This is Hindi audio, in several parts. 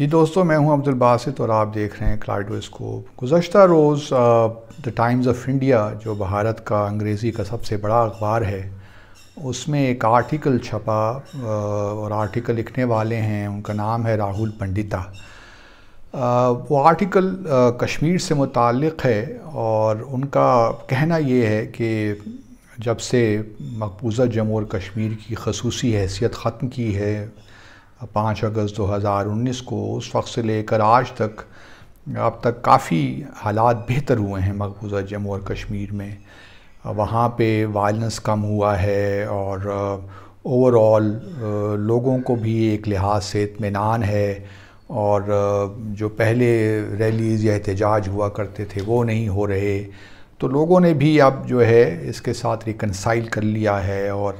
जी दोस्तों मैं हूं अब्दुल बासित और आप देख रहे हैं क्लाइडोस्कोप गुजशत रोज़ द टाइम्स ऑफ इंडिया जो भारत का अंग्रेज़ी का सबसे बड़ा अखबार है उसमें एक आर्टिकल छपा और आर्टिकल लिखने वाले हैं उनका नाम है राहुल पंडिता आ, वो आर्टिकल आ, कश्मीर से मुतक़ है और उनका कहना ये है कि जब से मकबूजा जम्मू और कश्मीर की खसूसी हैसियत ख़त्म की है पाँच अगस्त 2019 को उस वक्त से लेकर आज तक अब तक काफ़ी हालात बेहतर हुए हैं मकबूजा जम्मू और कश्मीर में वहाँ पे वायलेंस कम हुआ है और ओवरऑल uh, uh, लोगों को भी एक लिहाज से इतमान है और uh, जो पहले रैलीज़ या एहतजाज हुआ करते थे वो नहीं हो रहे तो लोगों ने भी अब जो है इसके साथ रिकनसाइल कर लिया है और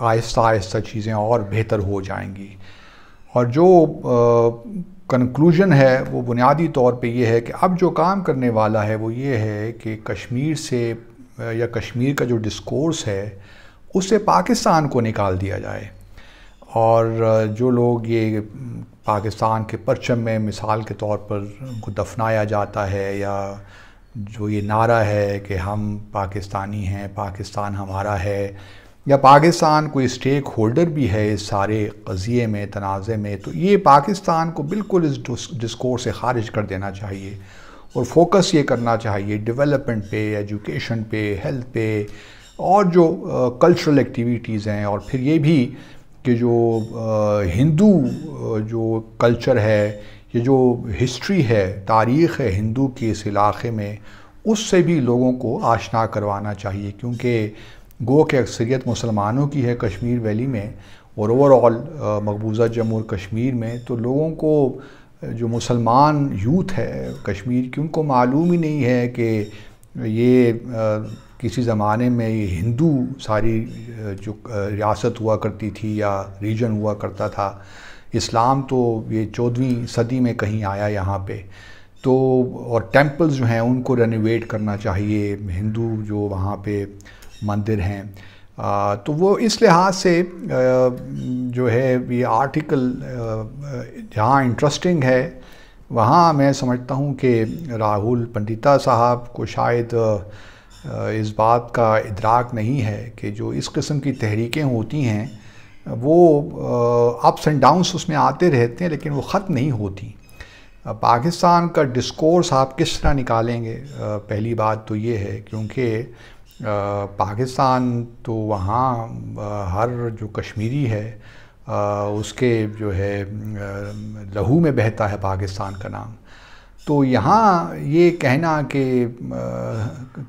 आहिस्ता आहिस्ता चीज़ें और बेहतर हो जाएंगी और जो कंक्लूजन है वो बुनियादी तौर पे ये है कि अब जो काम करने वाला है वो ये है कि कश्मीर से या कश्मीर का जो डिस्कोर्स है उससे पाकिस्तान को निकाल दिया जाए और जो लोग ये पाकिस्तान के परचम में मिसाल के तौर पर उनको दफनाया जाता है या जो ये नारा है कि हम पाकिस्तानी हैं पाकिस्तान हमारा है या पाकिस्तान कोई स्टेक होल्डर भी है इस सारे कज़िए में तनाज़े में तो ये पाकिस्तान को बिल्कुल इस डिस्कोर्स से ख़ारिज कर देना चाहिए और फोकस ये करना चाहिए डेवलपमेंट पे एजुकेशन पे हेल्थ पे और जो कल्चरल एक्टिविटीज़ हैं और फिर ये भी कि जो हिंदू जो कल्चर है ये जो हिस्ट्री है तारीख़ है हिंदू के इस इलाके में उससे भी लोगों को आशना करवाना चाहिए क्योंकि गो के अक्सरियत मुसलमानों की है कश्मीर वैली में और ओवरऑल मकबूजा जम्मू और कश्मीर में तो लोगों को जो मुसलमान यूथ है कश्मीर की उनको मालूम ही नहीं है कि ये आ, किसी ज़माने में ये हिंदू सारी जो रियासत हुआ करती थी या रीजन हुआ करता था इस्लाम तो ये चौदहवीं सदी में कहीं आया यहाँ पे तो और टेंपल्स जो हैं उनको रेनोवेट करना चाहिए हिंदू जो वहाँ पे मंदिर हैं तो वो इस लिहाज से जो है ये आर्टिकल जहाँ इंटरेस्टिंग है वहाँ मैं समझता हूँ कि राहुल पंडिता साहब को शायद इस बात का इदराक नहीं है कि जो इस किस्म की तहरीकें होती हैं वो अप्स एंड डाउन्स उसमें आते रहते हैं लेकिन वो ख़त्म नहीं होती पाकिस्तान का डिस्कोर्स आप किस तरह निकालेंगे पहली बात तो ये है क्योंकि पाकिस्तान तो वहाँ हर जो कश्मीरी है उसके जो है लहू में बहता है पाकिस्तान का नाम तो यहाँ ये कहना कि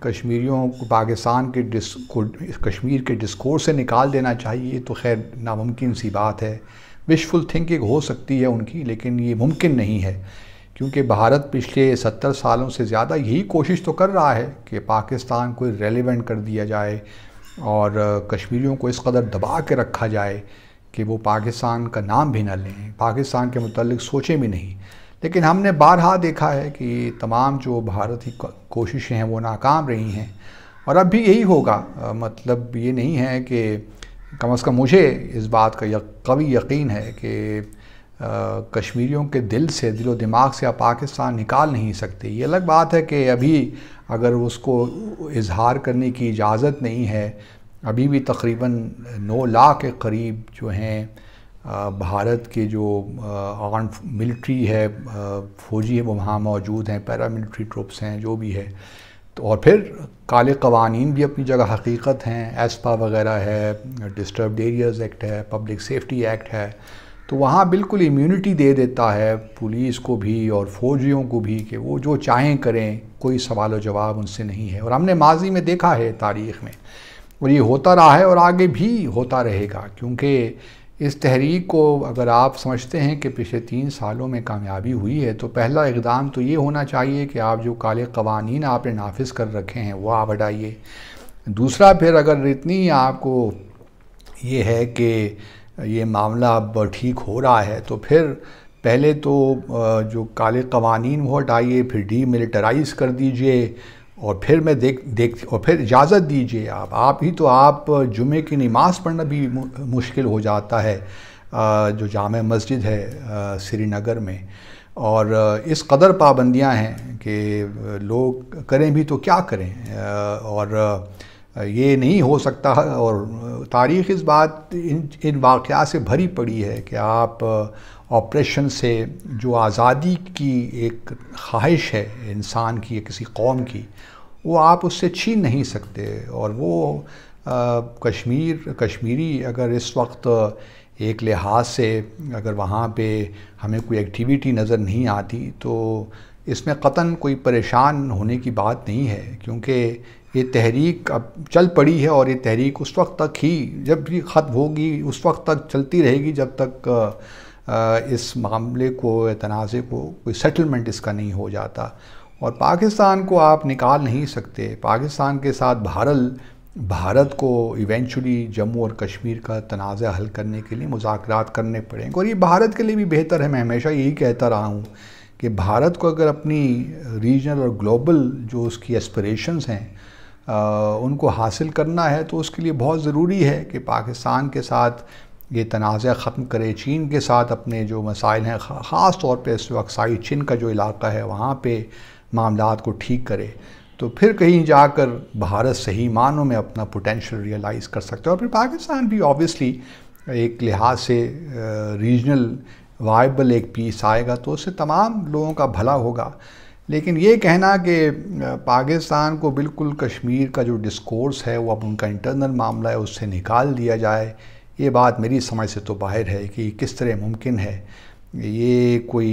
कश्मीरियों को पाकिस्तान के डिस को कश्मीर के डिस्कोर्स से निकाल देना चाहिए तो खैर नामुमकिन सी बात है विशफुल थिंकिंग हो सकती है उनकी लेकिन ये मुमकिन नहीं है क्योंकि भारत पिछले सत्तर सालों से ज़्यादा यही कोशिश तो कर रहा है कि पाकिस्तान को रेलिवेंट कर दिया जाए और कश्मीरियों को इस कदर दबा के रखा जाए कि वो पाकिस्तान का नाम भी ना लें पाकिस्तान के मतलब सोचें भी नहीं लेकिन हमने बारहा देखा है कि तमाम जो भारत की कोशिशें हैं वो नाकाम रही हैं और अब भी यही होगा मतलब ये नहीं है कि कम अज़ कम मुझे इस बात का यक, यकीन है कि कश्मीरियों के दिल से दिलो दिमाग से आप पाकिस्तान निकाल नहीं सकते ये अलग बात है कि अभी अगर उसको इजहार करने की इजाज़त नहीं है अभी भी तकरीबन नौ लाख के करीब जो हैं भारत के जो आर्म मिलिट्री है फौजी है वो वहाँ मौजूद हैं पैरामिलिट्री ट्रुप्स हैं जो भी है तो और फिर काले कवानीन भी अपनी जगह हकीकत हैं एसपा वगैरह है डिस्टर्ब एरियाज़ एक्ट है पब्लिक सेफ्टी एक्ट है तो वहाँ बिल्कुल इम्यूनिटी दे देता है पुलिस को भी और फौजियों को भी कि वो जो चाहें करें कोई सवाल और जवाब उनसे नहीं है और हमने माजी में देखा है तारीख़ में और ये होता रहा है और आगे भी होता रहेगा क्योंकि इस तहरीक को अगर आप समझते हैं कि पिछले तीन सालों में कामयाबी हुई है तो पहला इकदाम तो ये होना चाहिए कि आप जो काले कवानीन आपने नाफिज कर रखे हैं वह आप हटाइए दूसरा फिर अगर इतनी आपको ये है कि ये मामला अब ठीक हो रहा है तो फिर पहले तो जो काले कवानीन वो हटाइए फिर डी मिलिटराइज कर दीजिए और फिर मैं देख देख और फिर इजाज़त दीजिए आप आप ही तो आप जुमे की नमाज़ पढ़ना भी मुश्किल हो जाता है जो जाम मस्जिद है श्रीनगर में और इस कदर पाबंदियां हैं कि लोग करें भी तो क्या करें और ये नहीं हो सकता और तारीख़ इस बात इन इन वाक़ से भरी पड़ी है कि आप ऑपरेशन से जो आज़ादी की एक ख्वाहिश है इंसान की या किसी कौम की वो आप उससे छीन नहीं सकते और वो आ, कश्मीर कश्मीरी अगर इस वक्त एक लिहाज से अगर वहाँ पे हमें कोई एक्टिविटी नज़र नहीं आती तो इसमें कतन कोई परेशान होने की बात नहीं है क्योंकि ये तहरीक अब चल पड़ी है और ये तहरीक उस वक्त तक ही जब भी ख़त्म होगी उस वक्त तक चलती रहेगी जब तक इस मामले को तनाज़े को कोई सेटलमेंट इसका नहीं हो जाता और पाकिस्तान को आप निकाल नहीं सकते पाकिस्तान के साथ भारत भारत को इवेंचुअली जम्मू और कश्मीर का तनाज़ा हल करने के लिए मुजाकर करने पड़ेंगे और ये भारत के लिए भी बेहतर है मैं हमेशा यही कहता रहा हूँ कि भारत को अगर अपनी रीजनल और ग्लोबल जो उसकी एस्परेशंस हैं उनको हासिल करना है तो उसके लिए बहुत ज़रूरी है कि पाकिस्तान के साथ ये तनाज़ ख़त्म करे चीन के साथ अपने जो मसाइल हैं ख़ास तौर पर इस वक्त साई चिन का जो इलाका है वहाँ पर मामला को ठीक करे तो फिर कहीं जाकर भारत सही मानों में अपना पोटेंशल रियलाइज़ कर सकता है और फिर पाकिस्तान भी ऑब्वियसली एक लिहाज से रीजनल वाइबल एक पीस आएगा तो उससे तमाम लोगों का भला होगा लेकिन ये कहना कि पाकिस्तान को बिल्कुल कश्मीर का जो डिस्कोर्स है वो अब उनका इंटरनल मामला है उससे निकाल दिया जाए ये बात मेरी समझ से तो बाहर है कि किस तरह मुमकिन है ये कोई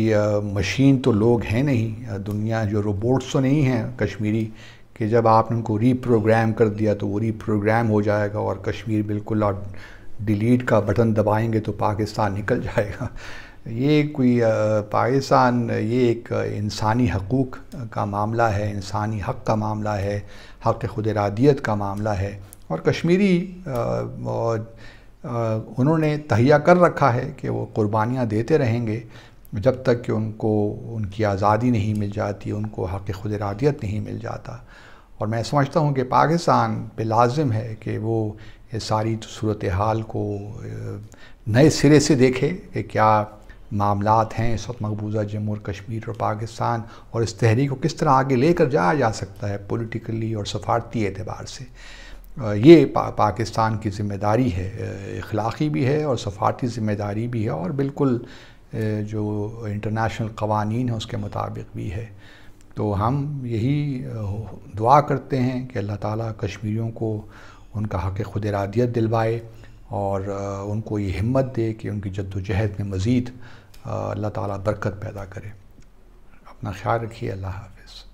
मशीन तो लोग हैं नहीं दुनिया जो रोबोट्स तो नहीं हैं कश्मीरी कि जब आपने उनको रीप्रोग्राम कर दिया तो वो रीप्रोग्राम हो जाएगा और कश्मीर बिल्कुल और डिलीट का बटन दबाएंगे तो पाकिस्तान निकल जाएगा ये कोई पाकिस्तान ये एक इंसानी हकूक़ का मामला है इंसानी हक का मामला है हक़ खुद का मामला है और कश्मीरी उन्होंने तहिया कर रखा है कि वो कुर्बानियाँ देते रहेंगे जब तक कि उनको उनकी आज़ादी नहीं मिल जाती उनको हक़ खुद नहीं मिल जाता और मैं समझता हूँ कि पाकिस्तान पे लाजिम है कि वो ये सारी सूरत हाल को नए सिरे से देखे कि क्या मामला हैं इस वक्त मकबूजा जम्मू और कश्मीर और पाकिस्तान और इस तहरीक को किस तरह आगे लेकर जाया जा सकता है पॉलिटिकली और सफारती एतबार से ये पा, पाकिस्तान की ज़िम्मेदारी है इखलाक़ी भी है और सफारती ज़िम्मेदारी भी है और बिल्कुल जो इंटरनेशनल कवानीन है उसके मुताबिक भी है तो हम यही दुआ करते हैं कि अल्लाह ताला कश्मीरियों को उनका हक़ खुद इरादियत दिलवाए और उनको ये हिम्मत दे कि उनकी जद्दोजहद में मज़ीद अल्लाह ताला बरकत पैदा करे अपना ख्याल रखिए अल्लाह हाफिज़